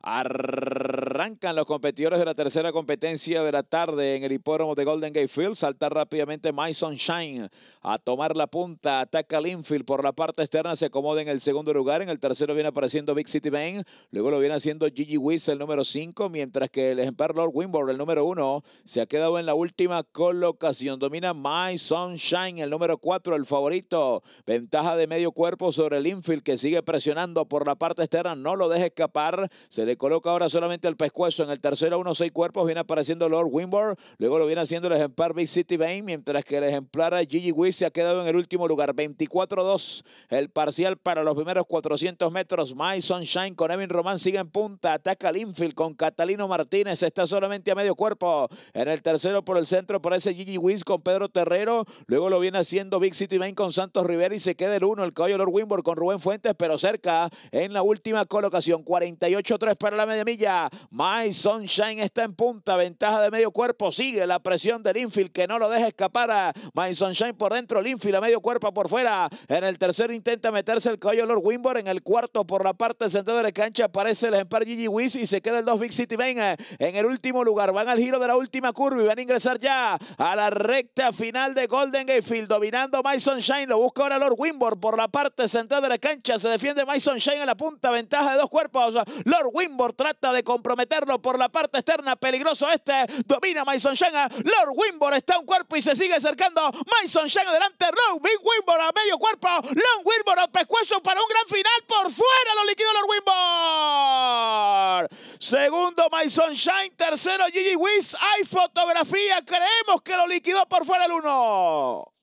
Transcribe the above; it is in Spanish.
Arrancan los competidores de la tercera competencia de la tarde en el hipódromo de Golden Gate Field. Salta rápidamente My Sunshine a tomar la punta. Ataca Linfield por la parte externa. Se acomoda en el segundo lugar. En el tercero viene apareciendo Big City Bang. Luego lo viene haciendo Gigi Wiz, el número 5. Mientras que el ejemplar Lord Wimborne el número 1, se ha quedado en la última colocación. Domina My Sunshine, el número 4, el favorito. Ventaja de medio cuerpo sobre Linfield que sigue presionando por la parte externa. No lo deja escapar. Se le coloca ahora solamente el pescuezo. En el tercero, uno, seis cuerpos, viene apareciendo Lord Wimborne. Luego lo viene haciendo el ejemplar Big City Bane, mientras que el ejemplar Gigi Wiz se ha quedado en el último lugar. 24-2 el parcial para los primeros 400 metros. My Sunshine con Evin Román sigue en punta. Ataca Linfield infield con Catalino Martínez. Está solamente a medio cuerpo. En el tercero por el centro aparece Gigi Wiz con Pedro Terrero. Luego lo viene haciendo Big City Bane con Santos Rivera y se queda el uno. El caballo Lord Wimborne con Rubén Fuentes, pero cerca en la última colocación. 48-3 para la media milla. My Sunshine está en punta, ventaja de medio cuerpo. Sigue la presión del infield que no lo deja escapar. A My Sunshine por dentro, el a medio cuerpo por fuera. En el tercero intenta meterse el caballo Lord Wimbor. En el cuarto por la parte central de la cancha aparece el ejemplar Gigi Wiz y se queda el 2 Big City Main en el último lugar. Van al giro de la última curva y van a ingresar ya a la recta final de Golden Gatefield. Dominando My Sunshine, lo busca ahora Lord Wimbor por la parte central de la cancha. Se defiende My Sunshine en la punta, ventaja de dos cuerpos. Lord Wimbor Wimbor trata de comprometerlo por la parte externa. Peligroso este. Domina Mason Shang. Eh, Lord Wimbor está un cuerpo y se sigue acercando. Mason Shang adelante. Long Wimbor a medio cuerpo. Lord Wimbor a pescuezo para un gran final. Por fuera lo liquidó Lord Wimbor. Segundo Mason Shine, Tercero Gigi Wiz. Hay fotografía. Creemos que lo liquidó por fuera el uno.